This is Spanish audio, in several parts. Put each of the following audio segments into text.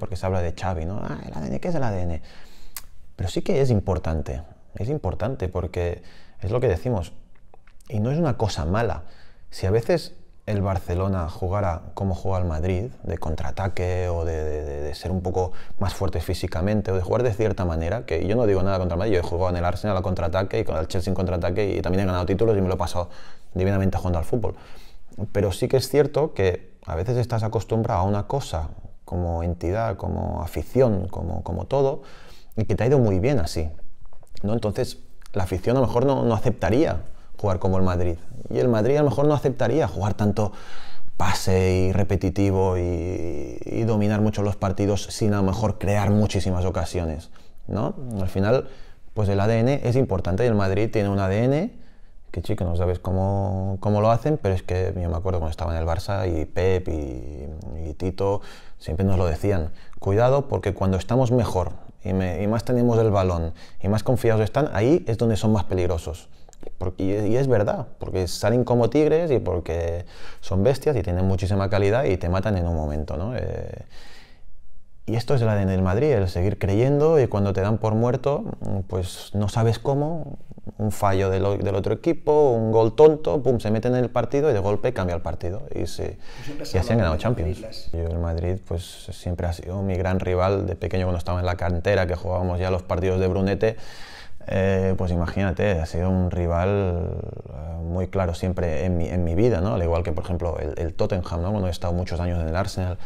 porque se habla de Xavi, ¿no? Ah, el ADN, ¿qué es el ADN? Pero sí que es importante, es importante porque es lo que decimos, y no es una cosa mala. Si a veces el Barcelona jugara como juega el Madrid, de contraataque o de, ser un poco más fuerte físicamente o de jugar de cierta manera, que yo no digo nada contra el Madrid, yo he jugado en el Arsenal a contraataque y con el Chelsea en contraataque y también he ganado títulos y me lo he pasado divinamente jugando al fútbol. Pero sí que es cierto que a veces estás acostumbrado a una cosa como entidad, como afición, como, como todo, y que te ha ido muy bien así. ¿no? Entonces, la afición a lo mejor no, no aceptaría jugar como el Madrid. Y el Madrid a lo mejor no aceptaría jugar tanto pase y repetitivo y, dominar mucho los partidos sin a lo mejor crear muchísimas ocasiones. ¿no? Al final, pues el ADN es importante y el Madrid tiene un ADN que chico, no sabes cómo, cómo lo hacen, pero es que yo me acuerdo cuando estaba en el Barça y Pep y Tito, siempre nos lo decían, cuidado porque cuando estamos mejor y, más tenemos el balón y más confiados están, ahí es donde son más peligrosos. y, es verdad, porque salen como tigres y porque son bestias y tienen muchísima calidad y te matan en un momento, eh, y esto es la el Madrid, el seguir creyendo y cuando te dan por muerto, pues no sabes cómo, un fallo del, otro equipo, un gol tonto, pum, se meten en el partido y de golpe cambia el partido y se, así han ganado Champions. el Madrid pues siempre ha sido mi gran rival de pequeño cuando estaba en la cantera, que jugábamos ya los partidos de Brunete, eh, pues imagínate, ha sido un rival eh, muy claro siempre en mi, vida, ¿no? Al igual que por ejemplo el, Tottenham, ¿no? Cuando he estado muchos años en el Arsenal,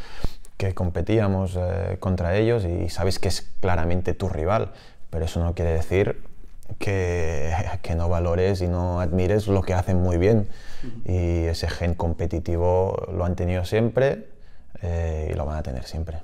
que competíamos eh, contra ellos y sabes que es claramente tu rival, pero eso no quiere decir que, no valores y no admires lo que hacen muy bien. Y ese gen competitivo lo han tenido siempre eh, y lo van a tener siempre.